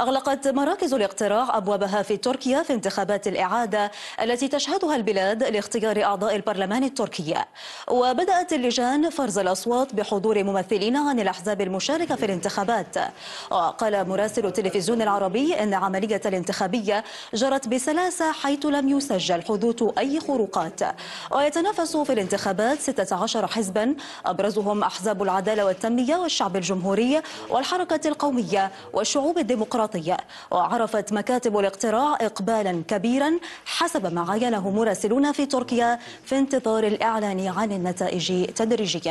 أغلقت مراكز الاقتراع أبوابها في تركيا في انتخابات الإعادة التي تشهدها البلاد لاختيار أعضاء البرلمان التركي وبدأت اللجان فرز الأصوات بحضور ممثلين عن الأحزاب المشاركة في الانتخابات وقال مراسل التلفزيون العربي أن عملية الانتخابية جرت بسلاسة حيث لم يسجل حدوث أي خروقات ويتنافس في الانتخابات 16 حزبا أبرزهم أحزاب العدالة والتنمية والشعب الجمهوري والحركة القومية والشعوب الديمقراطية الوسطية وعرفت مكاتب الاقتراع إقبالا كبيرا حسب ما عاينه مراسلون في تركيا في انتظار الإعلان عن النتائج تدريجيا